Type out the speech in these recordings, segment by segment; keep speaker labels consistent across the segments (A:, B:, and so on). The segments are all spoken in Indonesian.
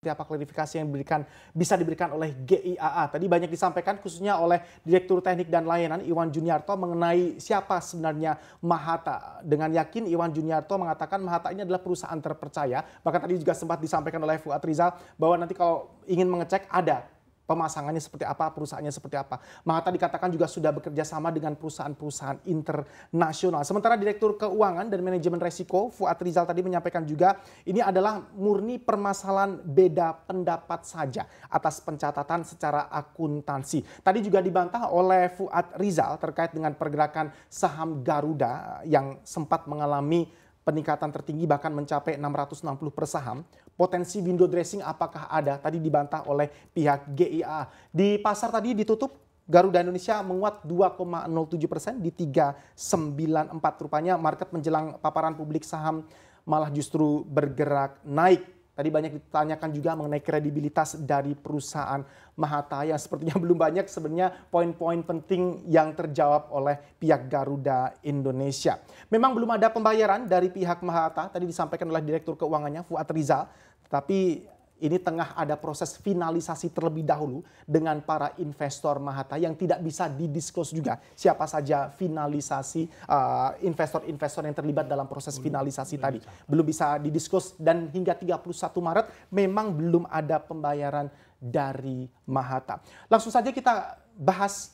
A: seperti apa klarifikasi yang diberikan bisa diberikan oleh GIAA. Tadi banyak disampaikan khususnya oleh Direktur Teknik dan Layanan Iwan Juniarto mengenai siapa sebenarnya Mahata. Dengan yakin Iwan Juniarto mengatakan Mahata ini adalah perusahaan terpercaya. Bahkan tadi juga sempat disampaikan oleh Fuad Rizal bahwa nanti kalau ingin mengecek ada pemasangannya seperti apa, perusahaannya seperti apa. Mata dikatakan juga sudah bekerja sama dengan perusahaan-perusahaan internasional. Sementara Direktur Keuangan dan Manajemen Resiko Fuad Rizal tadi menyampaikan juga ini adalah murni permasalahan beda pendapat saja atas pencatatan secara akuntansi. Tadi juga dibantah oleh Fuad Rizal terkait dengan pergerakan saham Garuda yang sempat mengalami peningkatan tertinggi bahkan mencapai 660 per saham. Potensi window dressing apakah ada? Tadi dibantah oleh pihak GIA. Di pasar tadi ditutup Garuda Indonesia menguat 2,07 persen di 394. Rupanya market menjelang paparan publik saham malah justru bergerak naik Tadi banyak ditanyakan juga mengenai kredibilitas dari perusahaan Mahata yang Sepertinya belum banyak sebenarnya poin-poin penting yang terjawab oleh pihak Garuda Indonesia. Memang belum ada pembayaran dari pihak Mahata, tadi disampaikan oleh Direktur Keuangannya Fuad Rizal. Tapi ini tengah ada proses finalisasi terlebih dahulu dengan para investor Mahata yang tidak bisa didisclose juga siapa saja finalisasi uh, investor-investor uh, yang terlibat dalam proses finalisasi belum tadi. Belum bisa didisclose dan hingga 31 Maret memang belum ada pembayaran dari Mahata. Langsung saja kita bahas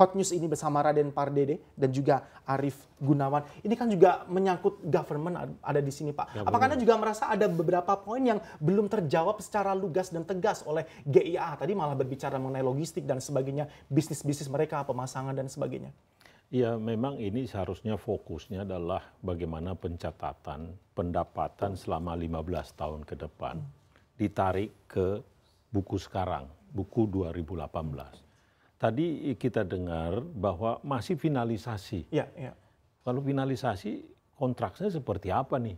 A: Hot News ini bersama Raden Pardede dan juga Arif Gunawan. Ini kan juga menyangkut government ada di sini Pak. Ya, Apakah Anda juga merasa ada beberapa poin yang belum terjawab secara lugas dan tegas oleh GIA? Tadi malah berbicara mengenai logistik dan sebagainya, bisnis-bisnis mereka, pemasangan dan sebagainya.
B: Ya memang ini seharusnya fokusnya adalah bagaimana pencatatan pendapatan selama 15 tahun ke depan ditarik ke buku sekarang, buku 2018 tadi kita dengar bahwa masih finalisasi. Ya, ya. Kalau finalisasi kontraknya seperti apa nih?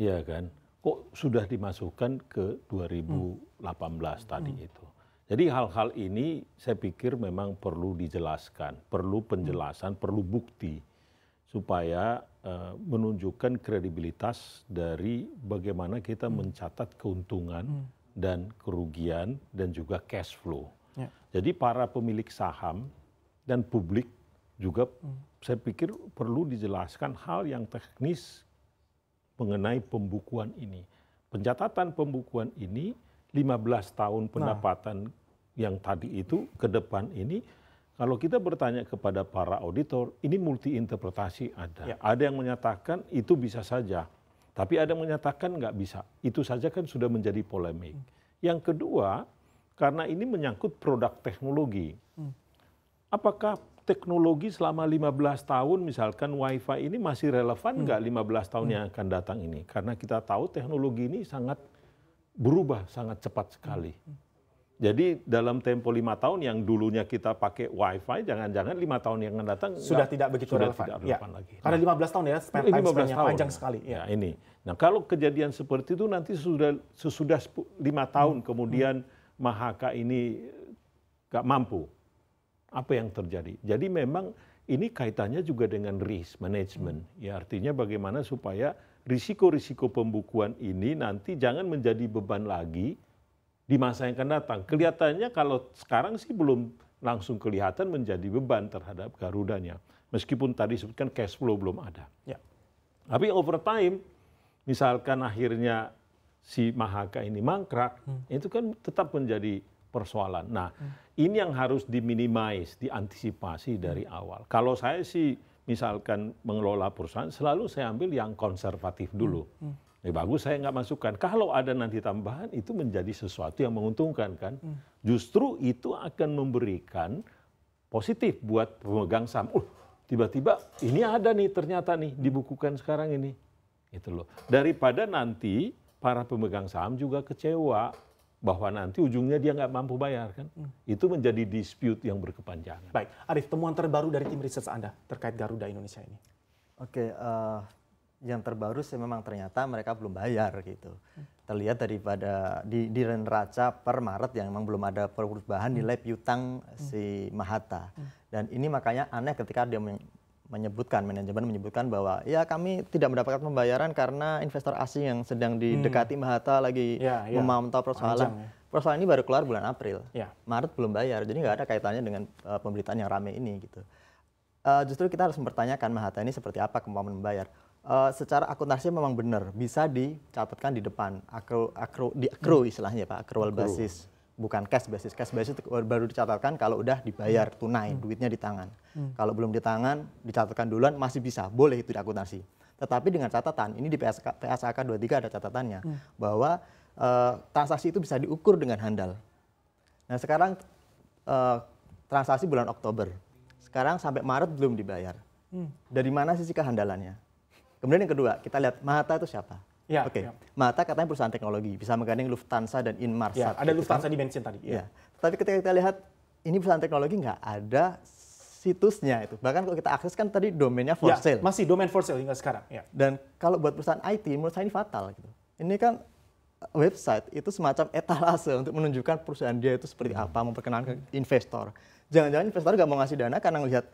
B: ya kan? Kok sudah dimasukkan ke 2018 hmm. tadi hmm. itu. Jadi hal-hal ini saya pikir memang perlu dijelaskan, perlu hmm. penjelasan, hmm. perlu bukti supaya uh, menunjukkan kredibilitas dari bagaimana kita hmm. mencatat keuntungan hmm. dan kerugian dan juga cash flow jadi para pemilik saham dan publik juga saya pikir perlu dijelaskan hal yang teknis mengenai pembukuan ini. Pencatatan pembukuan ini 15 tahun nah. pendapatan nah. yang tadi itu ke depan ini kalau kita bertanya kepada para auditor, ini multi interpretasi ada. Ya. Ada yang menyatakan itu bisa saja, tapi ada yang menyatakan nggak bisa. Itu saja kan sudah menjadi polemik. Hmm. Yang kedua, karena ini menyangkut produk teknologi. Hmm. Apakah teknologi selama 15 tahun misalkan WiFi ini masih relevan hmm. nggak hmm. 15 tahun hmm. yang akan datang ini? Karena kita tahu teknologi ini sangat berubah sangat cepat sekali. Hmm. Jadi dalam tempo lima tahun yang dulunya kita pakai WiFi, jangan-jangan lima tahun yang akan datang sudah gak, tidak begitu sudah relevan, tidak ya. relevan ya. lagi.
A: Karena nah, lima belas tahun ya, span time 15 tahun. panjang sekali.
B: Ya. ya ini. Nah kalau kejadian seperti itu nanti sudah sesudah lima tahun hmm. kemudian hmm Mahaka ini eh, gak mampu, apa yang terjadi? Jadi memang ini kaitannya juga dengan risk management. Ya artinya bagaimana supaya risiko-risiko pembukuan ini nanti jangan menjadi beban lagi di masa yang akan datang. Kelihatannya kalau sekarang sih belum langsung kelihatan menjadi beban terhadap Garudanya. Meskipun tadi sebutkan cash flow belum ada. Ya. Tapi over time, misalkan akhirnya si Mahaka ini mangkrak, hmm. itu kan tetap menjadi persoalan. Nah, hmm. ini yang harus diminimais, diantisipasi hmm. dari awal. Kalau saya sih misalkan mengelola perusahaan, selalu saya ambil yang konservatif hmm. dulu. Hmm. Ya, bagus saya nggak masukkan. Kalau ada nanti tambahan, itu menjadi sesuatu yang menguntungkan kan. Hmm. Justru itu akan memberikan positif buat pemegang saham. Uh, tiba-tiba ini ada nih ternyata nih dibukukan sekarang ini. Itu loh. Daripada nanti para pemegang saham juga kecewa bahwa nanti ujungnya dia nggak mampu bayar kan hmm. itu menjadi dispute yang berkepanjangan. Baik, Arif temuan terbaru dari tim riset Anda terkait Garuda Indonesia ini.
C: Oke, uh, yang terbaru sih memang ternyata mereka belum bayar gitu. Hmm. Terlihat daripada di, di neraca per Maret yang memang belum ada perubahan nilai hmm. piutang hmm. si Mahata. Hmm. Dan ini makanya aneh ketika dia menyebutkan manajemen menyebutkan bahwa ya kami tidak mendapatkan pembayaran karena investor asing yang sedang hmm. didekati hmm. Mahata lagi ya, ya. memantau persoalan. ya. Persoalan ini baru keluar bulan April. Ya. Maret belum bayar. Jadi nggak ada kaitannya dengan uh, pemberitaan yang rame ini gitu. Uh, justru kita harus mempertanyakan Mahata ini seperti apa kemampuan membayar. Uh, secara akuntansi memang benar bisa dicatatkan di depan akru, akru di hmm. istilahnya Pak, accrual akru. basis bukan cash basis. Cash basis baru dicatatkan kalau udah dibayar hmm. tunai, hmm. duitnya di tangan. Hmm. Kalau belum di tangan, dicatatkan duluan masih bisa, boleh itu diakuntansi. Tetapi dengan catatan, ini di PSK, PSAK 23 ada catatannya, hmm. bahwa e, transaksi itu bisa diukur dengan handal. Nah sekarang e, transaksi bulan Oktober, sekarang sampai Maret belum dibayar. Hmm. Dari mana sisi kehandalannya? Kemudian yang kedua, kita lihat mata itu siapa? Ya, Oke. Okay. Ya. Mata katanya perusahaan teknologi bisa menggandeng Lufthansa dan Inmarsat. Ya, ada gitu kan? Lufthansa kan? di mention tadi. Ya. ya. Tapi ketika kita lihat ini perusahaan teknologi nggak ada situsnya itu. Bahkan kalau kita akses kan tadi domainnya for ya, sale. Masih domain for sale hingga sekarang. Ya. Dan kalau buat perusahaan IT menurut saya ini fatal gitu. Ini kan eh, website itu semacam etalase untuk menunjukkan perusahaan dia itu seperti hmm. apa, memperkenalkan investor. Jangan-jangan investor nggak mau ngasih dana karena ngelihat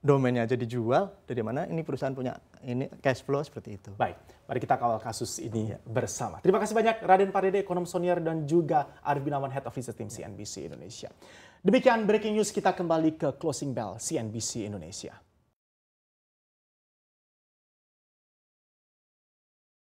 C: domainnya aja dijual, dari mana ini perusahaan punya ini cash flow seperti itu. Baik, mari kita kawal kasus ini ya. bersama. Terima kasih banyak Raden Parede, ekonom senior dan
A: juga Arif Gunawan, Head of Research Team CNBC Indonesia. Demikian breaking news kita kembali ke
C: closing bell CNBC Indonesia.